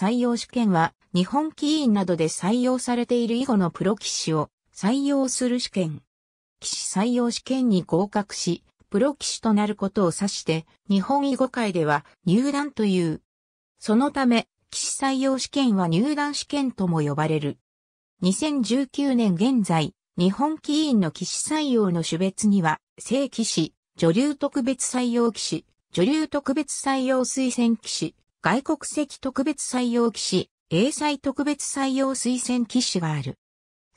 採用試験は、日本棋院などで採用されている囲碁のプロ棋士を採用する試験。棋士採用試験に合格し、プロ棋士となることを指して、日本囲碁界では入団という。そのため、棋士採用試験は入団試験とも呼ばれる。2019年現在、日本棋院の棋士採用の種別には、正棋士、女流特別採用棋士、女流特別採用推薦棋士、外国籍特別採用騎士、英才特別採用推薦騎士がある。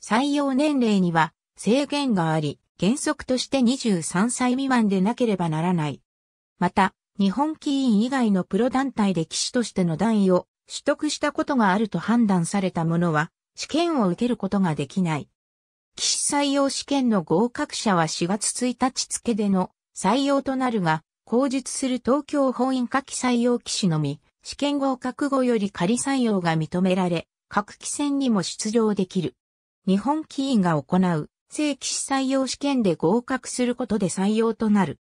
採用年齢には制限があり、原則として23歳未満でなければならない。また、日本棋院以外のプロ団体で騎士としての段位を取得したことがあると判断された者は、試験を受けることができない。騎士採用試験の合格者は4月1日付での採用となるが、口述する東京法院下記採用騎士のみ、試験合格後より仮採用が認められ、各期選にも出場できる。日本棋院が行う正規士採用試験で合格することで採用となる。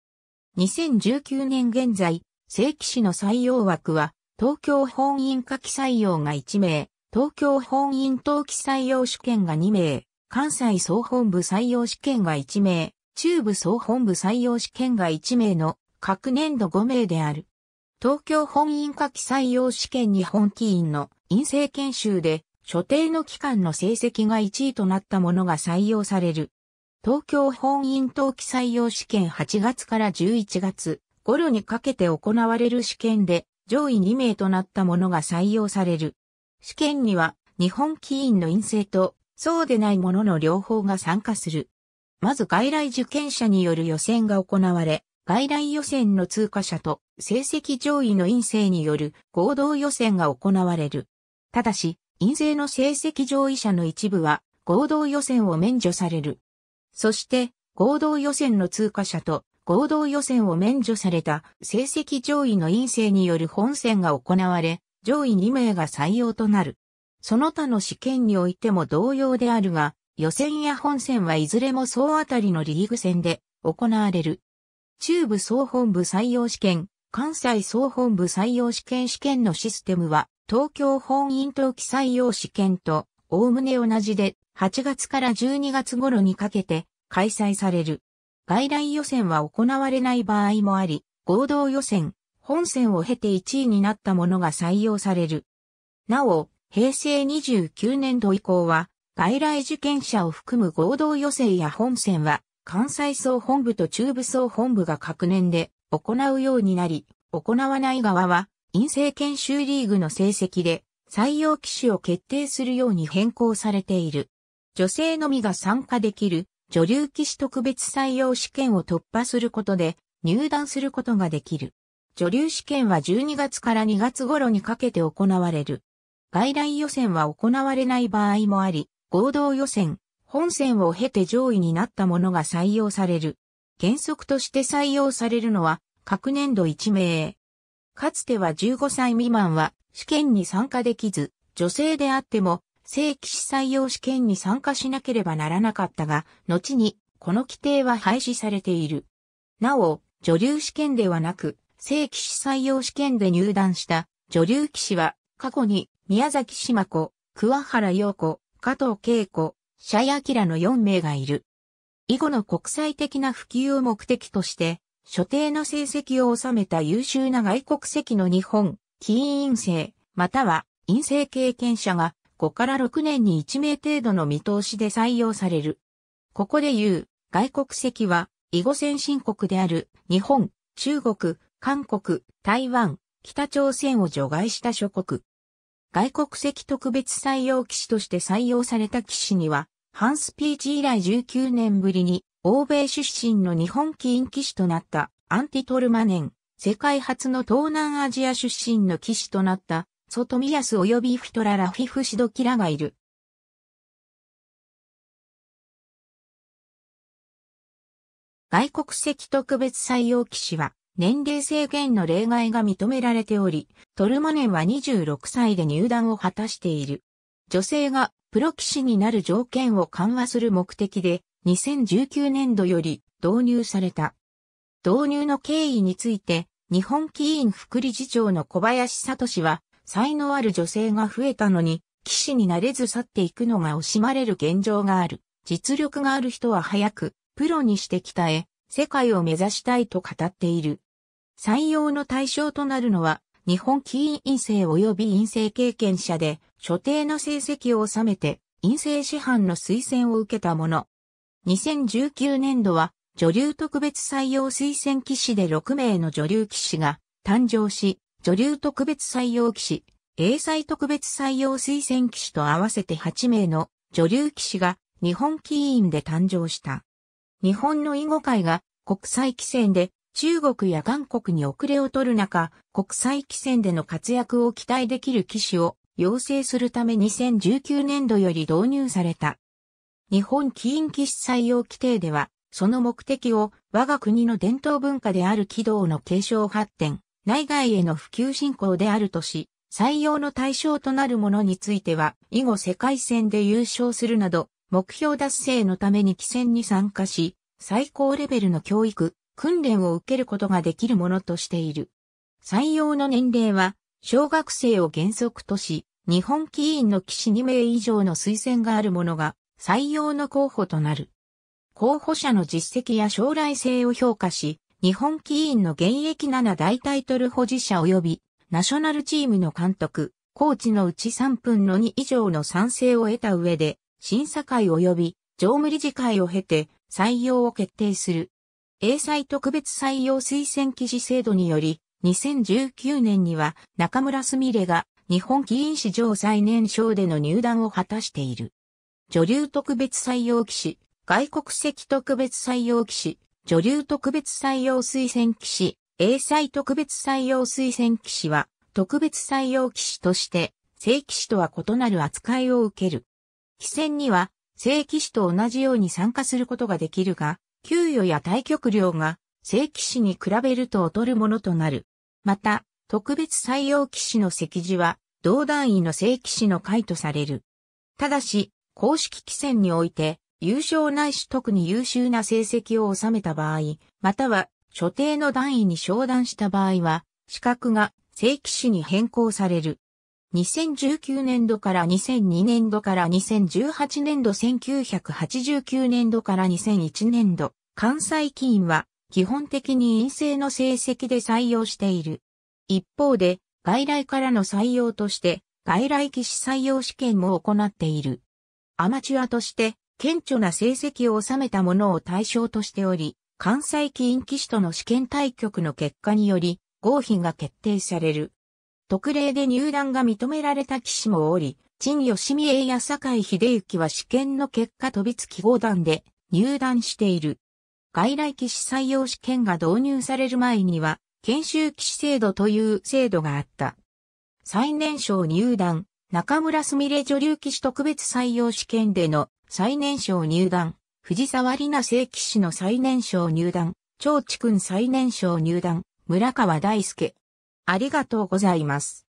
2019年現在、正規士の採用枠は、東京本院下記採用が1名、東京本院冬記採用試験が2名、関西総本部採用試験が1名、中部総本部採用試験が1名の各年度5名である。東京本院下記採用試験日本棋院の院生研修で、所定の期間の成績が1位となったものが採用される。東京本院冬季採用試験8月から11月頃にかけて行われる試験で上位2名となったものが採用される。試験には日本棋院の院性とそうでないものの両方が参加する。まず外来受験者による予選が行われ、外来予選の通過者と成績上位の陰性による合同予選が行われる。ただし、陰性の成績上位者の一部は合同予選を免除される。そして、合同予選の通過者と合同予選を免除された成績上位の陰性による本選が行われ、上位2名が採用となる。その他の試験においても同様であるが、予選や本選はいずれも総当たりのリーグ戦で行われる。中部総本部採用試験、関西総本部採用試験試験のシステムは、東京本院登記採用試験と、おおむね同じで、8月から12月頃にかけて開催される。外来予選は行われない場合もあり、合同予選、本選を経て1位になったものが採用される。なお、平成29年度以降は、外来受験者を含む合同予選や本選は、関西総本部と中部総本部が各年で行うようになり、行わない側は、陰性研修リーグの成績で採用機種を決定するように変更されている。女性のみが参加できる女流騎士特別採用試験を突破することで入団することができる。女流試験は12月から2月頃にかけて行われる。外来予選は行われない場合もあり、合同予選、本線を経て上位になったものが採用される。原則として採用されるのは、各年度1名。かつては15歳未満は試験に参加できず、女性であっても正規士採用試験に参加しなければならなかったが、後にこの規定は廃止されている。なお、女流試験ではなく、正規士採用試験で入団した女流騎士は、過去に宮崎島子、桑原陽子、加藤恵子、シャイ・アキラの4名がいる。以後の国際的な普及を目的として、所定の成績を収めた優秀な外国籍の日本、金因生、または陰性経験者が5から6年に1名程度の見通しで採用される。ここで言う外国籍は、以後先進国である日本、中国、韓国、台湾、北朝鮮を除外した諸国。外国籍特別採用騎士として採用された騎士には、ハンスピーチ以来19年ぶりに、欧米出身の日本起員騎士となったアンティトルマネン、世界初の東南アジア出身の騎士となった、ソトミヤス及びフィトララフィフシドキラがいる。外国籍特別採用騎士は、年齢制限の例外が認められており、トルマネンは26歳で入団を果たしている。女性がプロ棋士になる条件を緩和する目的で、2019年度より導入された。導入の経緯について、日本棋院副理事長の小林聡は、才能ある女性が増えたのに、騎士になれず去っていくのが惜しまれる現状がある。実力がある人は早く、プロにして鍛え、世界を目指したいと語っている。採用の対象となるのは、日本起因陰性及び陰性経験者で、所定の成績を収めて、陰性師範の推薦を受けたもの。2019年度は、女流特別採用推薦騎士で6名の女流騎士が誕生し、女流特別採用騎士、英才特別採用推薦騎士と合わせて8名の女流騎士が日本棋院で誕生した。日本の囲碁界が国際棋戦で中国や韓国に遅れを取る中、国際棋戦での活躍を期待できる棋士を養成するため2019年度より導入された。日本起因棋士採用規定では、その目的を我が国の伝統文化である軌道の継承発展、内外への普及振興であるとし、採用の対象となるものについては、以後世界戦で優勝するなど、目標達成のために棋戦に参加し、最高レベルの教育、訓練を受けることができるものとしている。採用の年齢は、小学生を原則とし、日本棋院の棋士2名以上の推薦があるものが、採用の候補となる。候補者の実績や将来性を評価し、日本棋院の現役7大タイトル保持者及び、ナショナルチームの監督、コーチのうち3分の2以上の賛成を得た上で、審査会及び常務理事会を経て採用を決定する。英才特別採用推薦記事制度により、2019年には中村すみれが日本棋院史上最年少での入団を果たしている。女流特別採用棋士、外国籍特別採用棋士、女流特別採用推薦棋士、英才特別採用推薦棋士は、特別採用棋士として、正規士とは異なる扱いを受ける。棋戦には、正規士と同じように参加することができるが、給与や対局量が正規士に比べると劣るものとなる。また、特別採用騎士の席次は、同団位の正規士の会とされる。ただし、公式棋戦において、優勝ないし特に優秀な成績を収めた場合、または、所定の段位に昇段した場合は、資格が正規士に変更される。2019年度から2002年度から2018年度1989年度から2001年度、関西機員は基本的に陰性の成績で採用している。一方で、外来からの採用として、外来騎士採用試験も行っている。アマチュアとして、顕著な成績を収めたものを対象としており、関西機員騎士との試験対局の結果により、合否が決定される。特例で入団が認められた騎士もおり、陳義美栄や坂井秀幸は試験の結果飛びつき5段で入団している。外来騎士採用試験が導入される前には、研修騎士制度という制度があった。最年少入団、中村すみれ女流騎士特別採用試験での最年少入団、藤沢里奈聖騎士の最年少入団、長地君最年少入団、村川大輔、ありがとうございます。